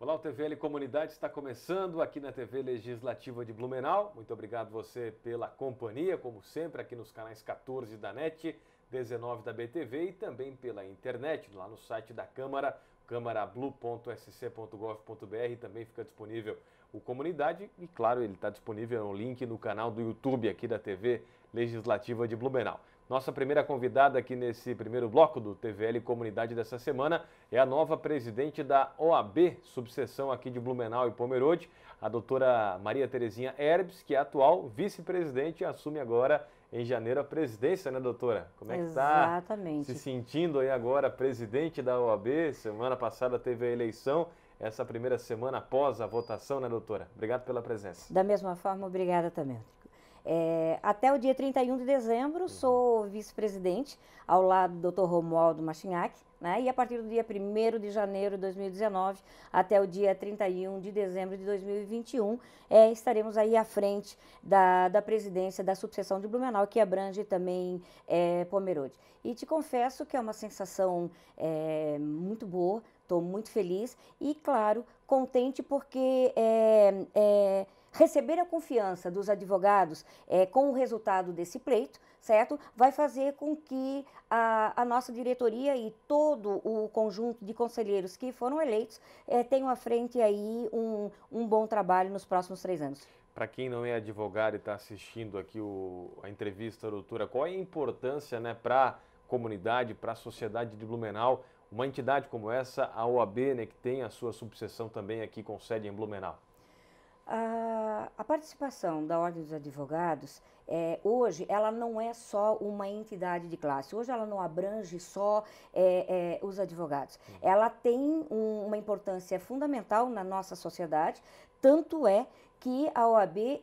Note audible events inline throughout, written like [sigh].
Olá, o TVL Comunidade está começando aqui na TV Legislativa de Blumenau. Muito obrigado você pela companhia, como sempre, aqui nos canais 14 da NET, 19 da BTV e também pela internet, lá no site da Câmara câmarablue.sc.gov.br também fica disponível o Comunidade e, claro, ele está disponível no link no canal do YouTube aqui da TV Legislativa de Blumenau. Nossa primeira convidada aqui nesse primeiro bloco do TVL Comunidade dessa semana é a nova presidente da OAB, subseção aqui de Blumenau e Pomerode, a doutora Maria Terezinha Herbes, que é atual vice-presidente e assume agora em janeiro a presidência, né, doutora? Como é que está se sentindo aí agora presidente da OAB? Semana passada teve a eleição, essa primeira semana após a votação, né, doutora? Obrigado pela presença. Da mesma forma, obrigada também. É, até o dia 31 de dezembro, uhum. sou vice-presidente, ao lado do Dr. Romualdo Machinac. Né? E a partir do dia 1 de janeiro de 2019 até o dia 31 de dezembro de 2021, é, estaremos aí à frente da, da presidência da sucessão de Blumenau, que abrange também é, Pomerode. E te confesso que é uma sensação é, muito boa, estou muito feliz e, claro, contente porque é, é Receber a confiança dos advogados é, com o resultado desse pleito, certo? Vai fazer com que a, a, nossa diretoria e todo o conjunto de conselheiros que foram eleitos é, tenham à frente aí um, um bom trabalho nos próximos três anos. Para quem não é advogado e está assistindo aqui o, a entrevista, doutora, qual é a importância né, para a comunidade, para a sociedade de Blumenau, uma entidade como essa, a OAB, né, que tem a sua subseção também aqui com sede em Blumenau? A, a, participação da Ordem dos Advogados, é, hoje, ela não é só uma entidade de classe, hoje ela não abrange só é, é, os advogados. Uhum. Ela tem um, uma importância fundamental na nossa sociedade, tanto é que a OAB é,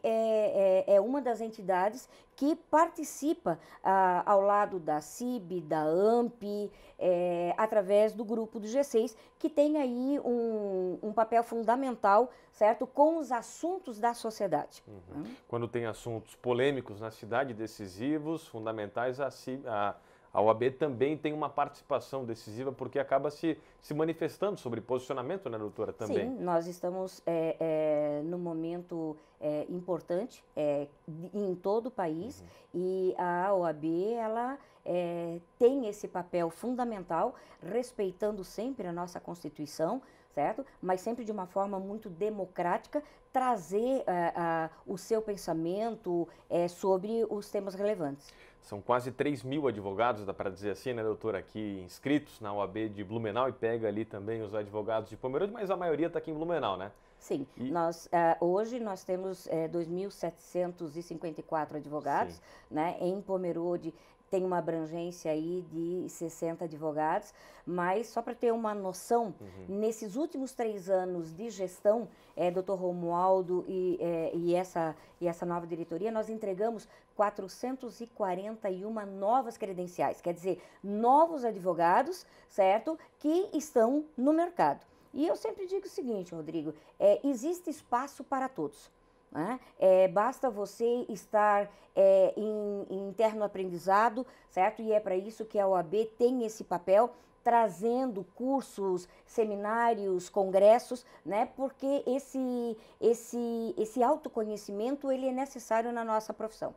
é, é uma das entidades que participa ah, ao lado da CIB, da AMP, é, através do grupo do G6, que tem aí um, um papel fundamental, certo, com os assuntos da sociedade. Uhum. Né? Quando tem assuntos polêmicos na cidade, decisivos, fundamentais, a, CIB, a a OAB também tem uma participação decisiva porque acaba se, se manifestando sobre posicionamento, né, doutora? Também. Sim, nós estamos é, é, no momento é, importante é, em todo o país uhum. e a OAB ela é, tem esse papel fundamental, respeitando sempre a nossa Constituição, certo? Mas sempre de uma forma muito democrática, trazer é, o seu pensamento é, sobre os temas relevantes. São quase 3 mil advogados, dá para dizer assim, né, doutor, aqui inscritos na UAB de Blumenau e pega ali também os advogados de Pomerode, mas a maioria está aqui em Blumenau, né? Sim, e... nós, uh, hoje nós temos uh, eh, 2.754 advogados Sim. né, em Pomerode tem uma abrangência aí de 60 advogados, mas só para ter uma noção, uhum. nesses últimos três anos de gestão, é, doutor Romualdo e, é, e, essa, e essa nova diretoria, nós entregamos 441 novas credenciais, quer dizer, novos advogados, certo, que estão no mercado. E eu sempre digo o seguinte, Rodrigo, é, existe espaço para todos. Né? É, basta você estar é, em, em interno aprendizado, certo? E é para isso que a OAB tem esse papel trazendo cursos, seminários, congressos, né? Porque esse esse esse autoconhecimento ele é necessário na nossa profissão.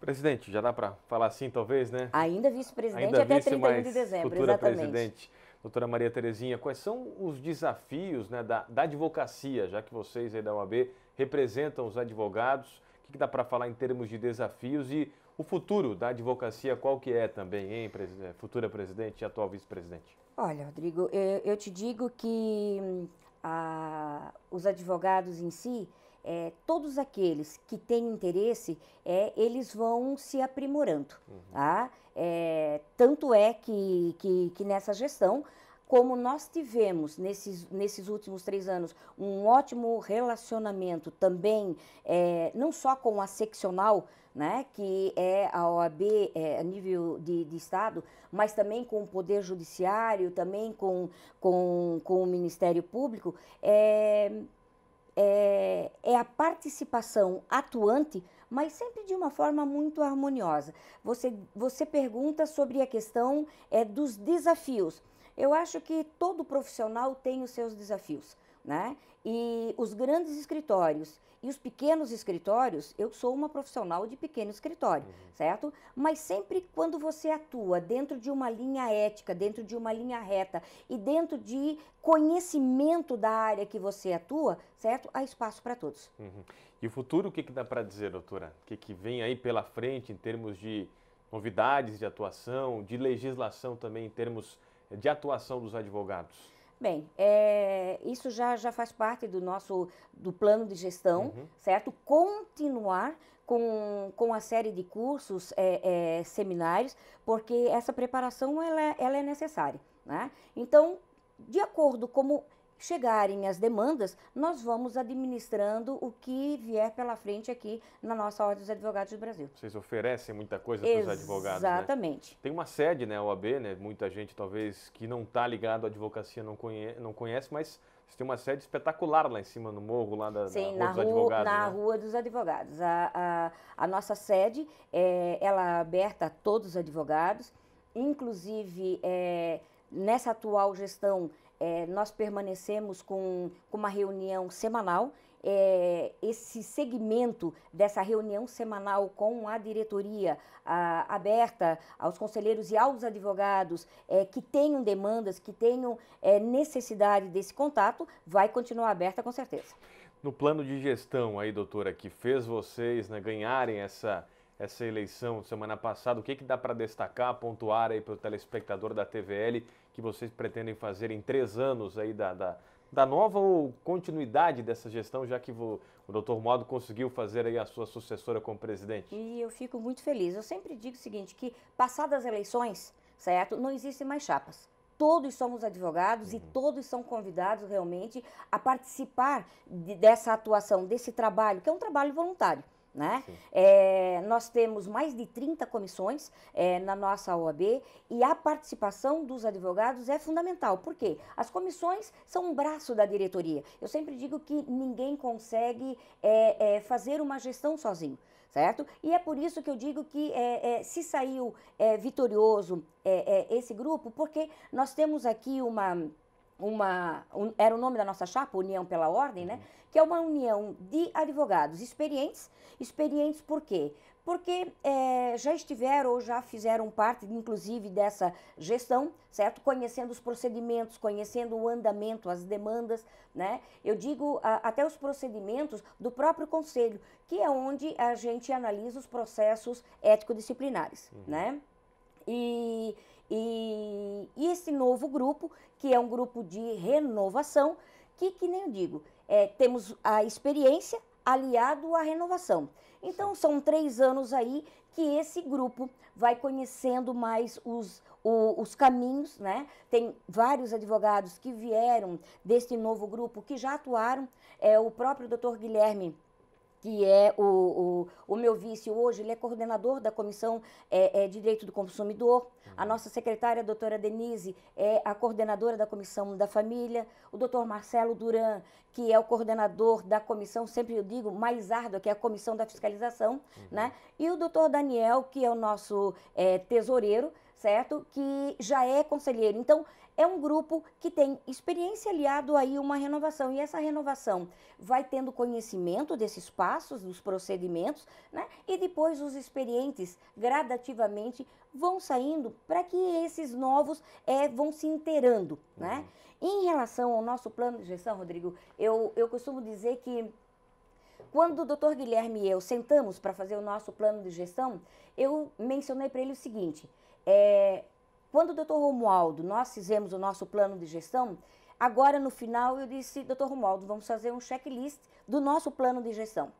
Presidente, já dá para falar assim talvez, né? Ainda vice-presidente até vice, 31 de dezembro, exatamente. Presidente. Doutora Maria Terezinha, quais são os desafios né, da, da advocacia, já que vocês aí da UAB representam os advogados. O que dá para falar em termos de desafios e o futuro da advocacia, qual que é também, hein, eh, futura presidente e atual vice-presidente? Olha, Rodrigo, eu te digo que hum, a, os advogados em si, é, todos aqueles que têm interesse, é, eles vão se aprimorando. Uhum. Tá? É, tanto é que, que, que nessa gestão como nós tivemos nesses, nesses últimos três anos um ótimo relacionamento também, é, não só com a seccional, né, que é a OAB é, a nível de, de, Estado, mas também com o Poder Judiciário, também com, com, com o Ministério Público, é, é, é, a participação atuante, mas sempre de uma forma muito harmoniosa. Você, você pergunta sobre a questão é, dos desafios. Eu acho que todo profissional tem os seus desafios. Né? E os grandes escritórios e os pequenos escritórios, eu sou uma profissional de pequeno escritório, uhum. certo? Mas sempre quando você atua dentro de uma linha ética, dentro de uma linha reta e dentro de conhecimento da área que você atua, certo? Há espaço para todos. Uhum. E o futuro, o que, que dá para dizer, doutora? O que, que vem aí pela frente em termos de novidades de atuação, de legislação também em termos de atuação dos advogados? Bem, é, isso já, já faz parte do nosso do plano de gestão, uhum. certo? Continuar com, com a série de cursos, é, é, seminários, porque essa preparação ela, ela é necessária. Né? Então, de acordo como chegarem as demandas, nós vamos administrando o que vier pela frente aqui na nossa Ordem dos Advogados do Brasil. Vocês oferecem muita coisa para os advogados, né? Exatamente. Né? Tem uma sede, né, OAB, né? Muita gente talvez que não está ligado à advocacia não conhece, não conhece mas você tem uma sede espetacular lá em cima, no morro, lá da, Sim, na, Rua dos Advogados. Na né? Rua dos Advogados. A, a, a nossa sede, é, ela é aberta a todos os advogados, inclusive é, nessa atual gestão é, nós permanecemos com, com, uma reunião semanal. É, esse segmento dessa reunião semanal com a diretoria a, aberta aos conselheiros e aos advogados é, que tenham demandas, que tenham é, necessidade desse contato, vai continuar aberta com certeza. No plano de gestão aí, doutora, que fez vocês né, ganharem essa, essa eleição semana passada, o que, que dá para destacar, pontuar aí para o telespectador da TVL que vocês pretendem fazer em três anos aí da, da, da nova ou continuidade dessa gestão, já que o, o doutor Modo conseguiu fazer aí a sua sucessora como presidente? E eu fico muito feliz. Eu sempre digo o seguinte, que passadas as eleições, certo, não existem mais chapas todos somos advogados e uhum. todos são convidados realmente a participar de, dessa atuação, desse trabalho, que é um trabalho voluntário. Né? É, nós temos mais de 30 comissões é, na nossa OAB e a participação dos advogados é fundamental. Por quê? As comissões são um braço da diretoria. Eu sempre digo que ninguém consegue é, fazer uma gestão sozinho certo? E é por isso que eu digo que é, é, se saiu é, vitorioso esse grupo, porque nós temos aqui uma uma. Um, era o nome da nossa chapa, União pela Ordem, né? Uhum. Que é uma união de advogados experientes. Experientes por quê? Porque é, já estiveram ou já fizeram parte, inclusive, dessa gestão, certo? Conhecendo os procedimentos, conhecendo o andamento, as demandas, né? Eu digo a, até os procedimentos do próprio conselho, que é onde a gente analisa os processos ético-disciplinares, uhum. né? E e, e, esse novo grupo, que é um grupo de renovação, que, que nem eu digo, é, temos a experiência aliado à renovação. Então, são três anos aí que esse grupo vai conhecendo mais os, o, os caminhos, né? Tem vários advogados que vieram deste novo grupo, que já atuaram. É, o próprio doutor Guilherme que é o, o, o, meu vice hoje, ele é coordenador da Comissão é, é, de Direito do Consumidor, uhum. a nossa secretária, a doutora Denise, é a coordenadora da Comissão da Família, o doutor Marcelo Duran, que é o coordenador da comissão, sempre eu digo, mais árdua, que é a Comissão da Fiscalização, uhum. né? E o doutor Daniel, que é o nosso é, tesoureiro, certo? Que já é conselheiro. Então, é um grupo que tem experiência aliado aí uma renovação e essa renovação vai tendo conhecimento desses passos, dos procedimentos, né? E depois os experientes gradativamente vão saindo para que esses novos é, vão se inteirando, né? uhum. né? Em relação ao nosso plano de gestão, Rodrigo, eu, eu costumo dizer que quando o doutor Guilherme e eu sentamos para fazer o nosso plano de gestão, eu mencionei para ele o seguinte: é, quando o doutor Romualdo, nós fizemos o nosso plano de gestão, agora no final eu disse, doutor Romualdo, vamos fazer um checklist do nosso plano de gestão.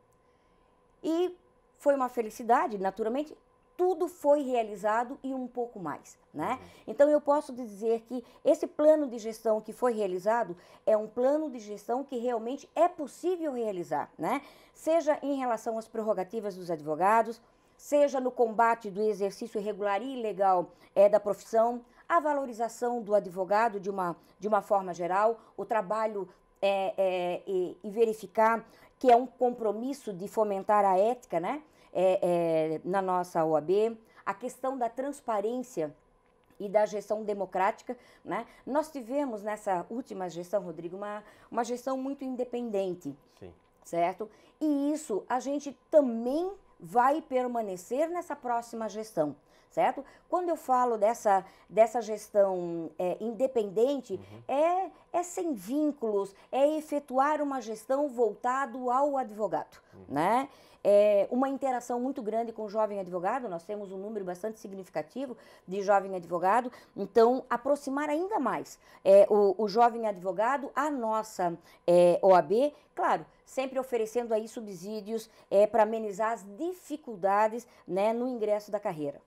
E foi uma felicidade, naturalmente, tudo foi realizado e um pouco mais, né? Uhum. Então eu posso dizer que esse plano de gestão que foi realizado é um plano de gestão que realmente é possível realizar, né? Seja em relação às prerrogativas dos advogados, seja no combate do exercício irregular e ilegal é, da profissão, a valorização do advogado de uma, de uma forma geral, o trabalho é, é, e, e, verificar que é um compromisso de fomentar a ética né, na nossa OAB, a questão da transparência e da gestão democrática, né? Nós tivemos nessa última gestão, Rodrigo, uma, uma gestão muito independente, Sim. certo? E isso a gente também vai permanecer nessa próxima gestão, certo? Quando eu falo dessa, dessa gestão é, independente, uhum. é é sem vínculos, é efetuar uma gestão voltado ao advogado, uhum. né? É uma interação muito grande com o jovem advogado, nós temos um número bastante significativo de jovem advogado, então aproximar ainda mais é, o, o, jovem advogado à nossa é, OAB, claro, sempre oferecendo aí subsídios é, para amenizar as dificuldades né, no ingresso da carreira.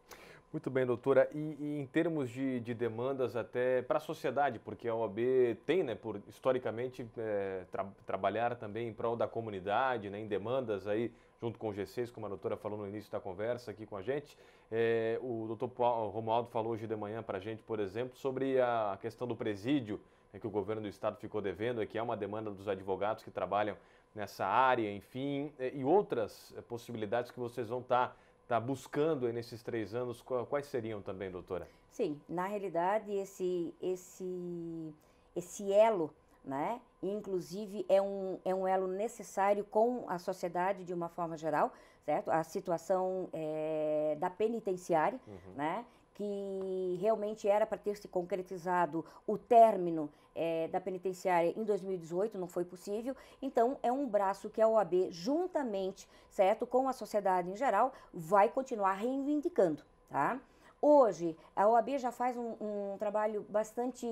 Muito bem, doutora. E, e em termos de, de demandas até para a sociedade, porque a OAB tem, né, por historicamente é, tra trabalhar também em prol da comunidade, né, em demandas aí junto com o G6, como a doutora falou no início da conversa aqui com a gente. É, o doutor Romualdo falou hoje de manhã para a gente, por exemplo, sobre a questão do presídio né, que o governo do estado ficou devendo, é que é uma demanda dos advogados que trabalham nessa área, enfim, eh, e outras possibilidades que vocês vão estar tá está buscando nesses três anos, quais seriam também, doutora? Sim, na realidade, esse, esse, esse elo, né? inclusive é um, é um elo necessário com a sociedade de uma forma geral, certo? A situação é, da penitenciária, uhum. né? que realmente era para ter se concretizado o término é, da penitenciária em 2018, não foi possível. Então, é um braço que a OAB, juntamente, certo, com a sociedade em geral, vai continuar reivindicando, tá? Hoje, a OAB já faz um, um trabalho bastante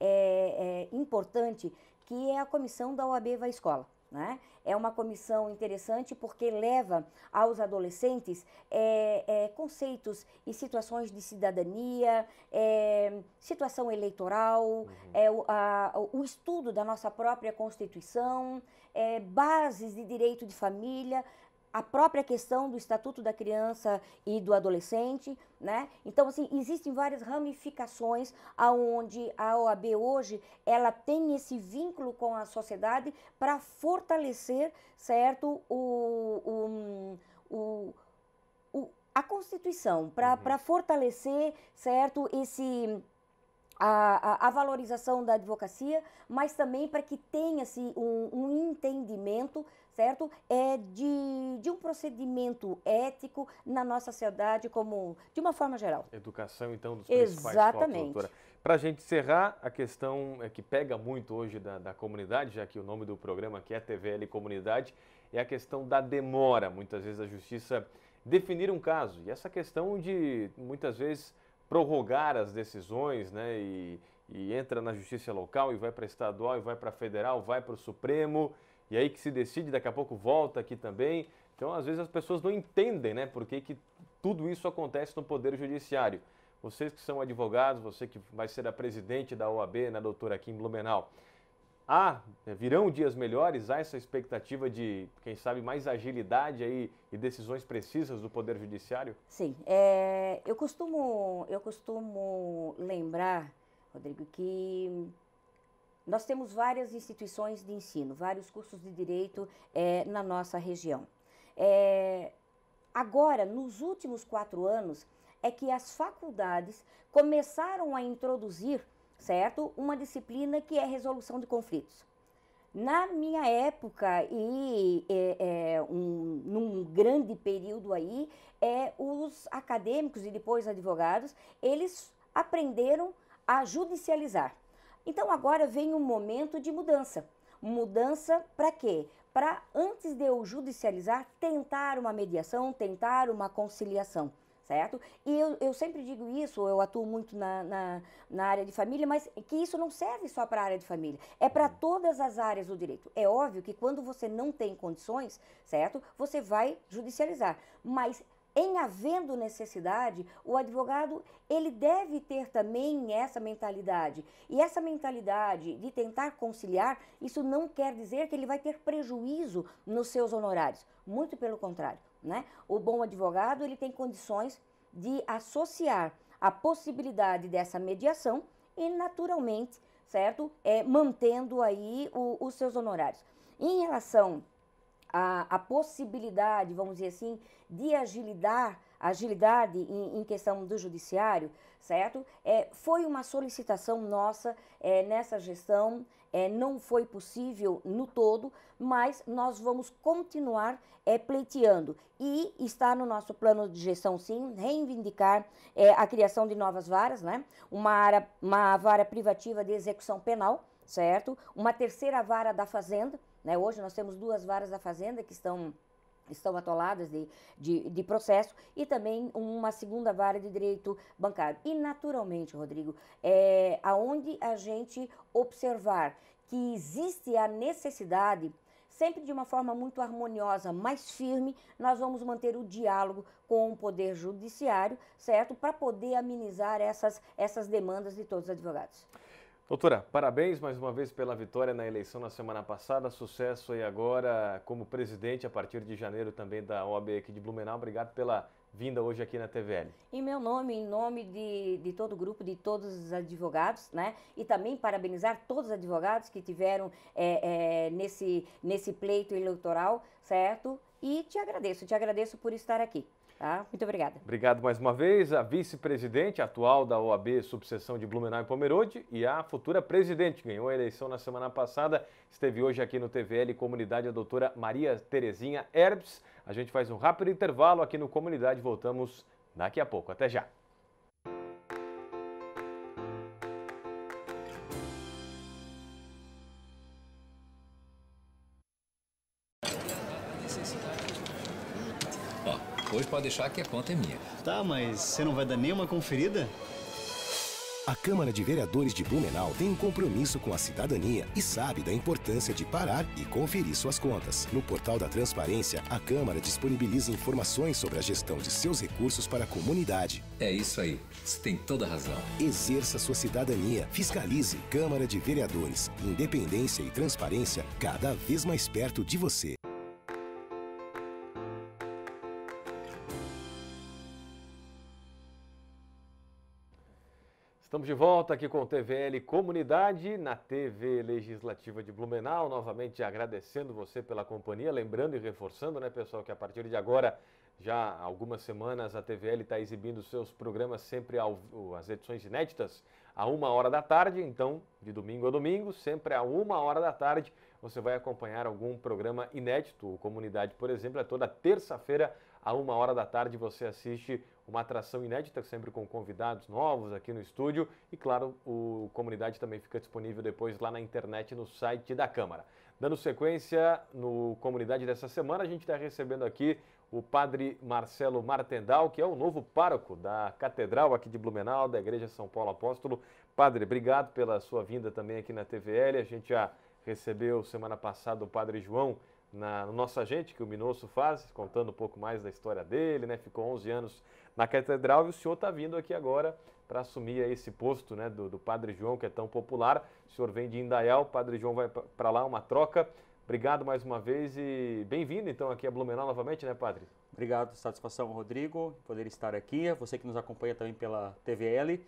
é, é, importante, que é a comissão da OAB Vai Escola. Né? É uma comissão interessante porque leva aos adolescentes é, é, conceitos e situações de cidadania, é, situação eleitoral, uhum. É, o, a, o, estudo da nossa própria Constituição, é, bases de direito de família, a própria questão do Estatuto da Criança e do Adolescente, né? Então, assim, existem várias ramificações aonde a OAB hoje, ela tem esse vínculo com a sociedade para fortalecer, certo, o, o, o, o a Constituição, para uhum. fortalecer, certo, esse a, a, valorização da advocacia, mas também para que tenha-se assim, um, um, entendimento, certo? É de, de um procedimento ético na nossa sociedade como de uma forma geral. Educação, então, dos principais Exatamente. Para a gente encerrar, a questão é que pega muito hoje da, da comunidade, já que o nome do programa aqui é TVL Comunidade, é a questão da demora. Muitas vezes a justiça definir um caso. E essa questão de, muitas vezes prorrogar as decisões, né? E, e entra na justiça local e vai para estadual e vai para federal, vai para o Supremo e aí que se decide, daqui a pouco volta aqui também. Então, às vezes as pessoas não entendem, né? Porque que tudo isso acontece no Poder Judiciário. Vocês que são advogados, você que vai ser a presidente da OAB, na né, doutora Kim Blumenau há, ah, é, virão dias melhores, há essa expectativa de, quem sabe, mais agilidade aí e decisões precisas do Poder Judiciário? Sim. É, eu, costumo, eu costumo lembrar, Rodrigo, que nós temos várias instituições de ensino, vários cursos de direito é, na nossa região. É, agora, nos últimos quatro anos, é que as faculdades começaram a introduzir certo? Uma disciplina que é resolução de conflitos. Na minha época e é, é, um, num grande período aí, é, os acadêmicos e depois advogados, eles aprenderam a judicializar. Então agora vem um momento de mudança. Mudança para quê? Para antes de eu judicializar, tentar uma mediação, tentar uma conciliação certo? E eu, eu sempre digo isso, eu atuo muito na, na, na, área de família, mas que isso não serve só para a área de família, é para uhum. todas as áreas do direito. É óbvio que quando você não tem condições, certo? Você vai judicializar, mas em havendo necessidade, o advogado ele deve ter também essa mentalidade. E essa mentalidade de tentar conciliar, isso não quer dizer que ele vai ter prejuízo nos seus honorários. Muito pelo contrário. Né? O bom advogado ele tem condições de associar a possibilidade dessa mediação e naturalmente, certo, é, mantendo aí o, os seus honorários. Em relação à possibilidade, vamos dizer assim, de agilidade, agilidade em, em, questão do judiciário, certo? É, foi uma solicitação nossa é, nessa gestão é, não foi possível no todo, mas nós vamos continuar é, pleiteando e está no nosso plano de gestão, sim, reivindicar é, a criação de novas varas, né? uma, área, uma vara privativa de execução penal, certo? Uma terceira vara da Fazenda, né? hoje nós temos duas varas da Fazenda que estão estão atoladas de, de, de, processo e também uma segunda vara de direito bancário. E, naturalmente, Rodrigo, é aonde a gente observar que existe a necessidade sempre de uma forma muito harmoniosa, mais firme, nós vamos manter o diálogo com o Poder Judiciário, certo? Para poder amenizar essas, essas demandas de todos os advogados. Doutora, parabéns mais uma vez pela vitória na eleição na semana passada. Sucesso aí agora como presidente a partir de janeiro também da OAB aqui de Blumenau. Obrigado pela vinda hoje aqui na TVL. Em meu nome, em nome de, de todo o grupo, de todos os advogados, né? E também parabenizar todos os advogados que tiveram é, é, nesse, nesse pleito eleitoral, certo? E te agradeço, te agradeço por estar aqui. Tá? Muito obrigada. Obrigado mais uma vez a vice-presidente atual da OAB, subseção de Blumenau e Pomerode, e a futura presidente, ganhou a eleição na semana passada, esteve hoje aqui no TVL Comunidade, a doutora Maria Terezinha Herbs. A gente faz um rápido intervalo aqui no Comunidade, voltamos daqui a pouco. Até já. pode deixar que a conta é minha. Tá, mas você não vai dar nenhuma conferida? A Câmara de Vereadores de Blumenau tem um compromisso com a cidadania e sabe da importância de parar e conferir suas contas. No portal da Transparência, a Câmara disponibiliza informações sobre a gestão de seus recursos para a comunidade. É isso aí. Você tem toda a razão. Exerça sua cidadania. Fiscalize Câmara de Vereadores. Independência e transparência cada vez mais perto de você. Estamos de volta aqui com o TVL Comunidade, na TV Legislativa de Blumenau. Novamente agradecendo você pela companhia, lembrando e reforçando, né, pessoal, que a partir de agora, já há algumas semanas, a TVL está exibindo seus programas sempre ao, as edições inéditas a uma hora da tarde. Então, de domingo a domingo, sempre a uma hora da tarde, você vai acompanhar algum programa inédito. O Comunidade, por exemplo, é toda terça-feira à uma hora da tarde você assiste uma atração inédita, sempre com convidados novos aqui no estúdio. E claro, o Comunidade também fica disponível depois lá na internet no site da Câmara. Dando sequência no Comunidade dessa semana, a gente está recebendo aqui o padre Marcelo Martendal, que é o novo pároco da Catedral aqui de Blumenau, da Igreja São Paulo Apóstolo. Padre, obrigado pela sua vinda também aqui na TVL. A gente já recebeu semana passada o padre João na, no nosso agente que o Minosso faz, contando um pouco mais da história dele, né? Ficou 11 anos na catedral e o senhor está vindo aqui agora para assumir esse posto, né? Do, do, Padre João, que é tão popular. O senhor vem de Indaial, o Padre João vai para lá, uma troca. Obrigado mais uma vez e bem-vindo então aqui a Blumenau novamente, né, Padre? Obrigado, satisfação, Rodrigo, poder estar aqui. Você que nos acompanha também pela TVL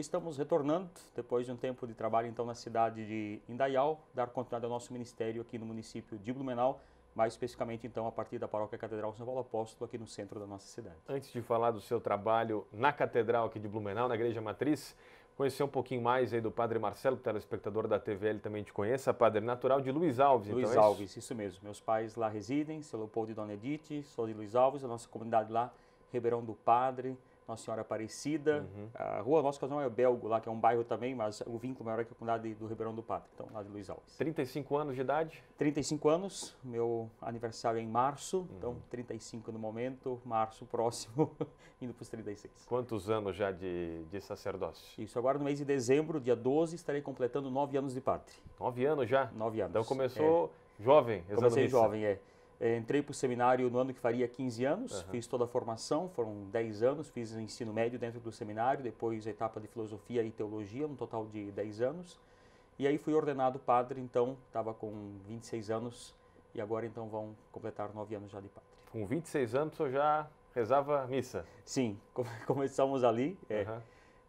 estamos retornando, depois de um tempo de trabalho então na cidade de Indaial, dar continuidade ao nosso ministério aqui no município de Blumenau, mais especificamente então a partir da Paróquia Catedral São Paulo Apóstolo, aqui no centro da nossa cidade. Antes de falar do seu trabalho na Catedral aqui de Blumenau, na Igreja Matriz, conhecer um pouquinho mais aí do Padre Marcelo, telespectador da TVL também te conheça, Padre natural de Luiz Alves. Luiz então, é Alves, isso? isso? mesmo. Meus pais lá residem, sou Leopoldo e Dona Edith, sou de Luiz Alves, a nossa comunidade lá, Ribeirão do Padre, nossa Senhora Aparecida, uhum. a rua Nossa Casal é belgo lá, que é um bairro também, mas o vínculo maior é com o cidade do Ribeirão do Pátrio, então lá de Luiz Alves. 35 anos de idade? 35 anos, meu aniversário é em março, uhum. então 35 no momento, março próximo, [laughs] indo para os 36. Quantos anos já de, de sacerdócio? Isso, agora no mês de dezembro, dia 12, estarei completando 9 anos de padre. 9 anos já? 9 anos. Então começou é. jovem, exatamente. Comecei jovem, é. É, entrei para o seminário no ano que faria 15 anos, uhum. fiz toda a formação, foram 10 anos, fiz ensino médio dentro do seminário, depois a etapa de filosofia e teologia, um total de 10 anos. E aí fui ordenado padre, então estava com 26 anos e agora então vão completar 9 anos já de padre. Com 26 anos eu já rezava missa? Sim, [laughs] começamos ali. É, uhum.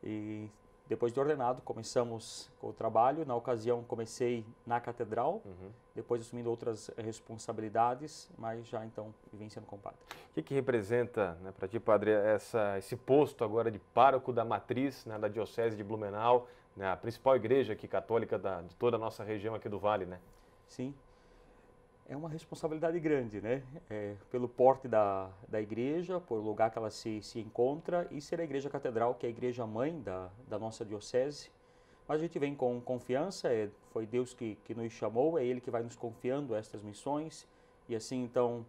E depois de ordenado, começamos com o trabalho. Na ocasião, comecei na catedral, uhum. depois assumindo outras responsabilidades, mas já então vivenciando como padre. O que, que representa, né, para ti, padre, essa, esse posto agora de pároco da matriz né, da Diocese de Blumenau, né, a principal igreja aqui católica da, de toda a nossa região aqui do Vale, né? Sim, é uma responsabilidade grande, né? É, pelo porte da, da igreja, por lugar que ela se, se encontra e ser a igreja catedral, que é a igreja mãe da, da nossa diocese. Mas a gente vem com confiança, é, foi Deus que, que nos chamou, é Ele que vai nos confiando estas missões. E assim, então,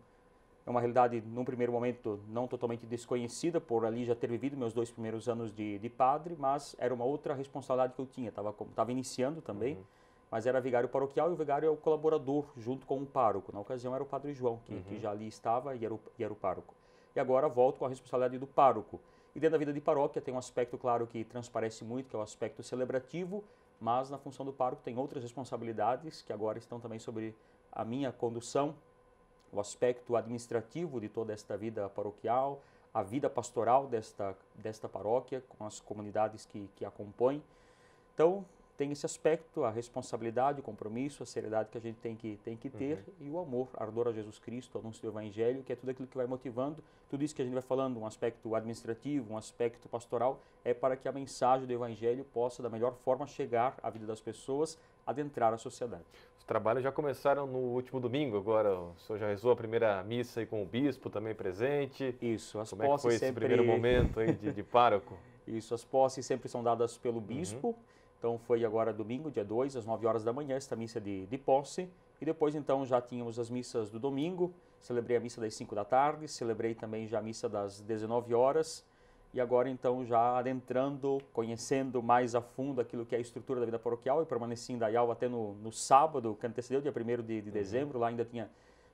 é uma realidade, num primeiro momento, não totalmente desconhecida, por ali já ter vivido meus dois primeiros anos de, de padre, mas era uma outra responsabilidade que eu tinha, estava tava iniciando também. Uhum mas era vigário paroquial e o vigário é o colaborador junto com o pároco. Na ocasião era o padre João, que, uhum. que já ali estava e era, o, e era o pároco. E agora volto com a responsabilidade do pároco. E dentro da vida de paróquia tem um aspecto, claro, que transparece muito, que é o aspecto celebrativo, mas na função do pároco tem outras responsabilidades que agora estão também sobre a minha condução, o aspecto administrativo de toda esta vida paroquial, a vida pastoral desta, desta paróquia, com as comunidades que, que a compõem. Então, tem esse aspecto, a responsabilidade, o compromisso, a seriedade que a gente tem que, tem que ter uhum. e o amor, ardor a Jesus Cristo, anúncio do Evangelho, que é tudo aquilo que vai motivando, tudo isso que a gente vai falando, um aspecto administrativo, um aspecto pastoral, é para que a mensagem do Evangelho possa, da melhor forma, chegar à vida das pessoas, adentrar a sociedade. Os trabalhos já começaram no último domingo, agora o senhor já rezou a primeira missa aí com o bispo também presente. Isso, as Como é que foi sempre... esse primeiro momento aí de, de pároco? [laughs] Isso, as posses sempre são dadas pelo uhum. bispo. Uhum então foi agora domingo, dia 2, às 9 horas da manhã, esta missa de, de posse. E depois então já tínhamos as missas do domingo, celebrei a missa das 5 da tarde, celebrei também já a missa das 19 horas. E agora então já adentrando, conhecendo mais a fundo aquilo que é a estrutura da vida paroquial, e permaneci em Dayal até no, no sábado, que antecedeu, dia 1 de, de uhum. dezembro, lá ainda tinha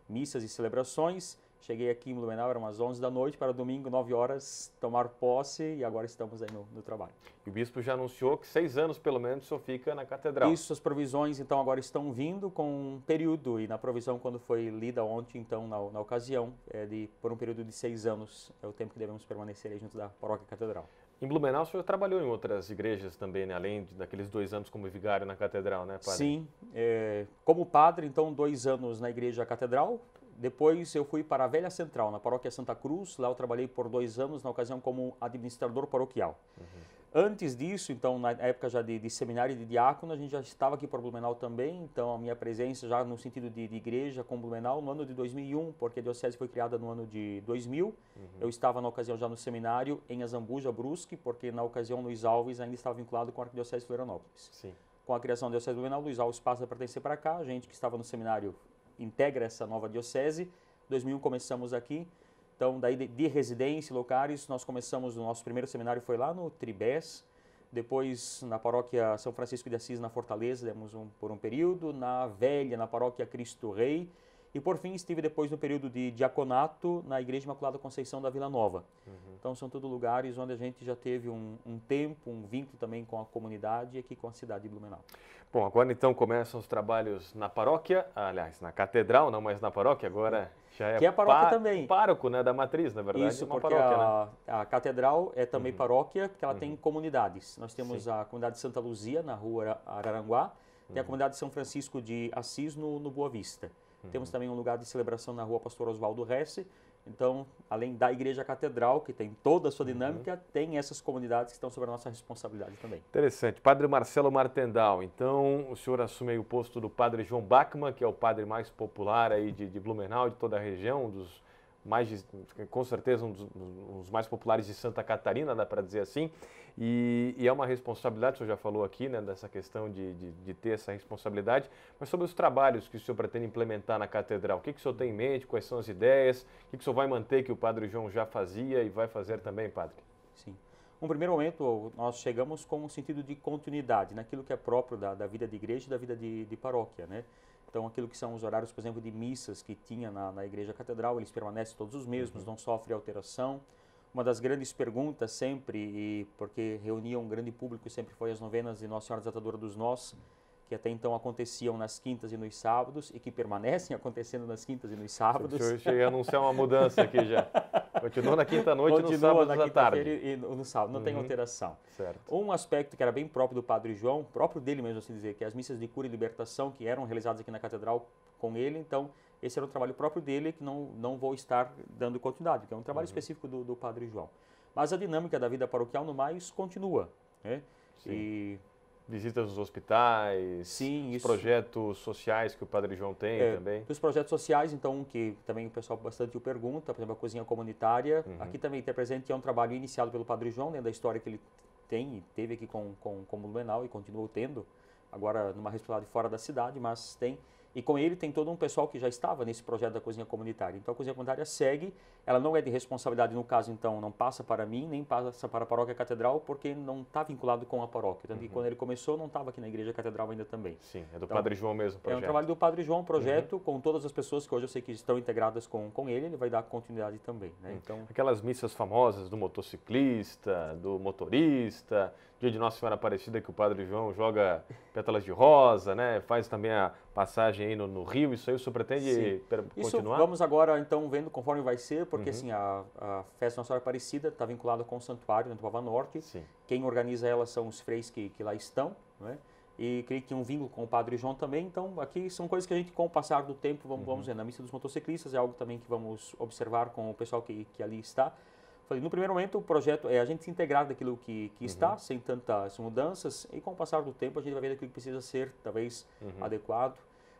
missas e celebrações. Cheguei aqui em Blumenau, eram umas 11 da noite, para domingo, 9 horas, tomar posse e agora estamos aí no, no trabalho. E o bispo já anunciou que seis anos, pelo menos, o senhor fica na catedral. Isso, as provisões, então, agora estão vindo com um período, e na provisão, quando foi lida ontem, então, na, na ocasião, é de, por um período de seis anos, é o tempo que devemos permanecer aí junto da paróquia catedral. Em Blumenau, o senhor trabalhou em outras igrejas também, né? além de, daqueles dois anos como vigário na catedral, né, padre? Sim, é, como padre, então, dois anos na igreja catedral, depois eu fui para a Velha Central, na paróquia Santa Cruz. Lá eu trabalhei por dois anos, na ocasião, como administrador paroquial. Uhum. Antes disso, então, na época já de, de seminário e de diácono, a gente já estava aqui o Blumenau também. Então, a minha presença já no sentido de, de igreja com Blumenau no ano de 2001, porque a diocese foi criada no ano de 2000. Uhum. Eu estava, na ocasião, já no seminário em Azambuja, Brusque, porque na ocasião Luiz Alves ainda estava vinculado com a Arquidiocese de Florianópolis. Sim com a criação da Diocese Blumenau, Luiz Alves passa a pertencer para cá, gente que estava no seminário integra essa nova diocese. 2001 começamos aqui, então daí de, de residência locais, nós começamos, o nosso primeiro seminário foi lá no Tribés, depois na paróquia São Francisco de Assis, na Fortaleza, demos um, por um período, na Velha, na paróquia Cristo Rei, e por fim, estive depois no período de diaconato na Igreja Imaculada Conceição da Vila Nova. Uhum. Então são todos lugares onde a gente já teve um, um, tempo, um vínculo também com a comunidade e aqui com a cidade de Blumenau. Bom, agora então começam os trabalhos na paróquia, aliás, na catedral, não mais na paróquia, agora já é, que é paróquia pá, também. pároco né, da matriz, na verdade. Isso, é uma porque paróquia, né? a, né? a catedral é também uhum. paróquia, porque ela uhum. tem comunidades. Nós temos Sim. a comunidade de Santa Luzia, na rua Araranguá, tem a uhum. comunidade de São Francisco de Assis, no, no Boa Vista. Temos também um lugar de celebração na rua Pastor Oswaldo Resse. Então, além da Igreja Catedral, que tem toda a sua uhum. dinâmica, uhum. tem essas comunidades que estão sob a nossa responsabilidade também. Interessante. Padre Marcelo Martendal, então o senhor assume o posto do Padre João Bachmann, que é o padre mais popular aí de, de Blumenau, de toda a região, um dos mais de, com certeza um dos, um dos, mais populares de Santa Catarina, dá para dizer assim, e, e, é uma responsabilidade, o senhor já falou aqui, né, dessa questão de, de, de, ter essa responsabilidade, mas sobre os trabalhos que o senhor pretende implementar na Catedral, o que, que o senhor tem em mente, quais são as ideias, o que, que o senhor vai manter que o Padre João já fazia e vai fazer também, Padre? Sim. No primeiro momento, nós chegamos com um sentido de continuidade naquilo que é próprio da, da vida de igreja e da vida de, de paróquia, né? Então, aquilo que são os horários, por exemplo, de missas que tinha na, na igreja catedral, eles permanecem todos os mesmos, uhum. não sofre alteração. Uma das grandes perguntas sempre, e porque reunia um grande público, sempre foi as novenas de Nossa Senhora Desatadora dos Nós, que até então aconteciam nas quintas e nos sábados e que permanecem [laughs] acontecendo nas quintas e nos sábados. Deixa eu cheguei a anunciar uma mudança aqui já. [laughs] Continua na quinta-noite continua no sábado na quinta-feira e no sábado, não uhum. tem alteração. Certo. Um aspecto que era bem próprio do Padre João, próprio dele mesmo, assim dizer, que as missas de cura e libertação que eram realizadas aqui na Catedral com ele, então esse era um trabalho próprio dele que não, não vou estar dando continuidade, que é um trabalho uhum. específico do, do Padre João. Mas a dinâmica da vida paroquial no mais continua, né? Sim. E visitas nos hospitais, Sim, os isso. projetos sociais que o Padre João tem é, também. Os projetos sociais, então, que também o pessoal bastante o pergunta, por exemplo, a cozinha comunitária, uhum. aqui também tem presente, é um trabalho iniciado pelo Padre João, dentro né, da história que ele tem e teve aqui com, com, com o Lumenau e continuou tendo, agora numa responsabilidade fora da cidade, mas tem e com ele tem todo um pessoal que já estava nesse projeto da cozinha comunitária. Então a cozinha comunitária segue, ela não é de responsabilidade, no caso, então, não passa para mim, nem passa para a paróquia catedral, porque não está vinculado com a paróquia. Tanto uhum. que quando ele começou, não estava aqui na igreja catedral ainda também. Sim, é do então, Padre João mesmo. Projeto. É um trabalho do Padre João, um projeto uhum. com todas as pessoas que hoje eu sei que estão integradas com, com ele, ele vai dar continuidade também. Né? Então, Aquelas missas famosas do motociclista, do motorista, dia de Nossa Senhora Aparecida, que o Padre João joga pétalas de rosa, né? Faz também a passagem aí no, no Rio. Isso aí o senhor pretende isso, continuar? Vamos agora, então, vendo conforme vai ser, porque uhum. assim, a, a, festa Nossa Senhora Aparecida está vinculada com o santuário né, do Pava Norte. Sim. Quem organiza ela são os freis que, que lá estão, né? E creio que um vínculo com o Padre João também. Então, aqui são coisas que a gente, com o passar do tempo, vamos, uhum. vamos ver. Na missa dos motociclistas é algo também que vamos observar com o pessoal que, que ali está. Falei, no primeiro momento, o projeto é a gente se integrar daquilo que, que uhum. está, sem tantas mudanças, e com o passar do tempo a gente vai ver aquilo que precisa ser, talvez, uhum. adequado.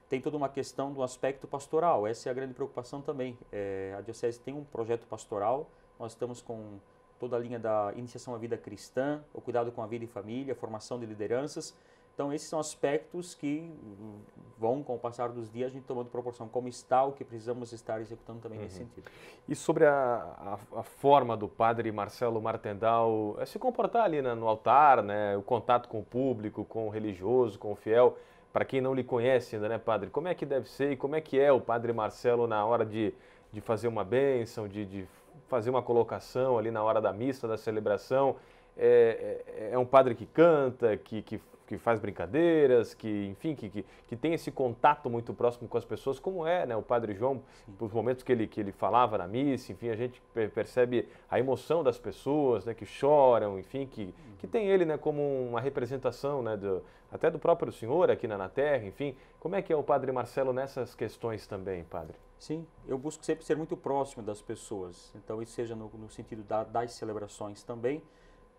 Tem toda uma questão do aspecto pastoral, essa é a grande preocupação também. É, a Diocese tem um projeto pastoral, nós estamos com toda a linha da iniciação à vida cristã, o cuidado com a vida e família, a formação de lideranças, então, esses são aspectos que hum, vão, com o passar dos dias, a gente tomando proporção como está, o que precisamos estar executando também uhum. nesse sentido. E sobre a, a, a, forma do padre Marcelo Martendal eh, se comportar ali né, no altar, né, o contato com o público, com o religioso, com o fiel, para quem não lhe conhece ainda, né, padre, como é que deve ser e como é que é o padre Marcelo na hora de, de fazer uma bênção, de, de fazer uma colocação ali na hora da missa, da celebração? É, é, é um padre que canta, que, que que faz brincadeiras, que enfim, que, que, que, tem esse contato muito próximo com as pessoas, como é né, o Padre João, nos momentos que ele, que ele falava na missa, enfim, a gente percebe a emoção das pessoas, né, que choram, enfim, que, uhum. que tem ele né, como uma representação né, do, até do próprio Senhor aqui na, na Terra, enfim. Como é que é o Padre Marcelo nessas questões também, Padre? Sim, eu busco sempre ser muito próximo das pessoas, então isso seja no, no sentido da, das celebrações também,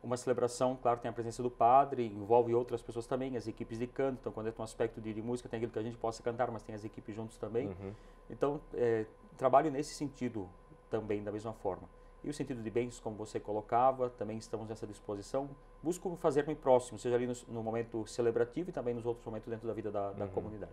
uma celebração, claro, tem a presença do padre, envolve outras pessoas também, as equipes de canto. Então, quando é um aspecto de, de música, tem aquilo que a gente possa cantar, mas tem as equipes juntos também. Uhum. Então, é, trabalho nesse sentido também, da mesma forma. E o sentido de bens, como você colocava, também estamos nessa disposição. Busco fazer-me próximo, seja ali no, no, momento celebrativo e também nos outros momentos dentro da vida da, da uhum. comunidade.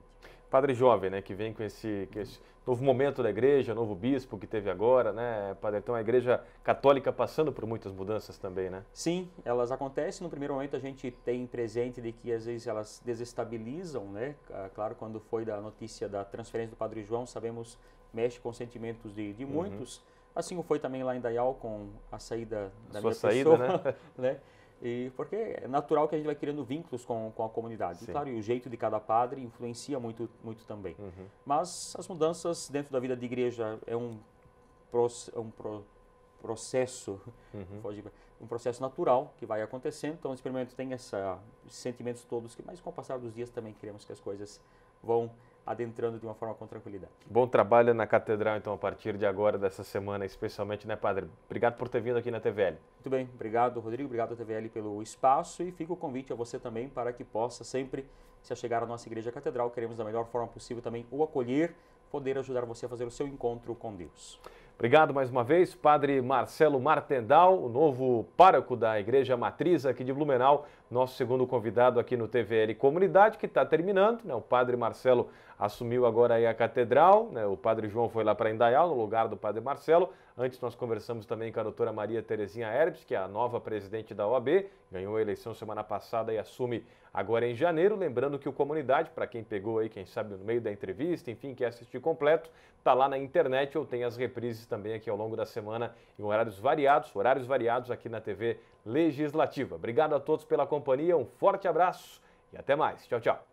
Padre jovem, né, que vem com esse, com esse, novo momento da igreja, novo bispo que teve agora, né, Padre? Então a igreja católica passando por muitas mudanças também, né? Sim, elas acontecem. No primeiro momento a gente tem presente de que às vezes elas desestabilizam, né? Ah, claro, quando foi da notícia da transferência do Padre João, sabemos mexe com sentimentos de, de uhum. muitos. Uhum Assim foi também lá em Dayal com a saída da Sua minha saída, né? pessoa, né? [laughs] né? E porque é natural que a gente vai criando vínculos com, com a comunidade. E, claro, e o jeito de cada padre influencia muito, muito também. Uhum. Mas as mudanças dentro da vida de igreja é um, é um pro, processo, uhum. [laughs] um processo natural que vai acontecendo. Então, o experimento tem essa, esses sentimentos todos, que, mais com o passar dos dias também queremos que as coisas vão adentrando de uma forma com tranquilidade. Bom trabalho na Catedral, então, a partir de agora, dessa semana, especialmente, né, Padre? Obrigado por ter vindo aqui na TVL. Muito bem, obrigado, Rodrigo, obrigado à TVL pelo espaço e fica o convite a você também para que possa sempre se chegar à nossa Igreja Catedral. Queremos, da melhor forma possível, também o acolher, poder ajudar você a fazer o seu encontro com Deus. Obrigado mais uma vez, Padre Marcelo Martendal, o novo pároco da Igreja Matriz aqui de Blumenau nosso segundo convidado aqui no TVL Comunidade, que está terminando. Né? O padre Marcelo assumiu agora aí a catedral, né? o padre João foi lá para Indaial, no lugar do padre Marcelo. Antes nós conversamos também com a doutora Maria Terezinha Herbes, que é a nova presidente da OAB, ganhou a eleição semana passada e assume agora em janeiro. Lembrando que o Comunidade, para quem pegou aí, quem sabe, no meio da entrevista, enfim, quer assistir completo, está lá na internet ou tem as reprises também aqui ao longo da semana em horários variados, horários variados aqui na TV legislativa. Obrigado a todos pela companhia, um forte abraço e até mais. Tchau, tchau.